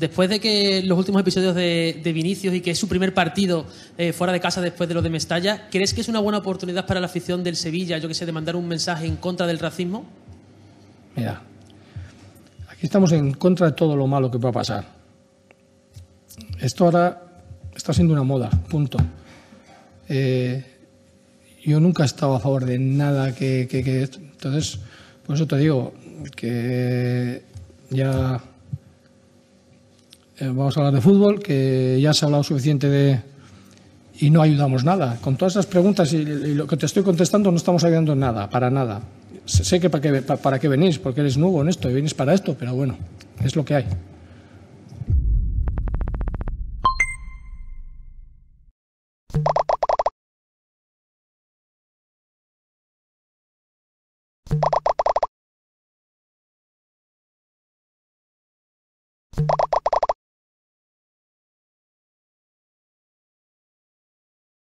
después de que los últimos episodios de, Vinicius y que es su primer partido eh, fuera de casa después de lo de Mestalla, ¿crees que es una buena oportunidad para la afición del Sevilla, yo que sé, de mandar un mensaje en contra del racismo? Mira, aquí estamos en contra de todo lo malo que pueda pasar. Esto ahora está siendo una moda, punto. Eh, yo nunca he estado a favor de nada que... Entonces, por eso te digo que ya eh, vamos a hablar de fútbol, que ya se ha hablado suficiente de... y no ayudamos nada. Con todas esas preguntas y, lo que te estoy contestando no estamos ayudando nada, para nada. Sé que para qué, para, para qué venís, porque eres nuevo en esto y venís para esto, pero bueno, es lo que hay.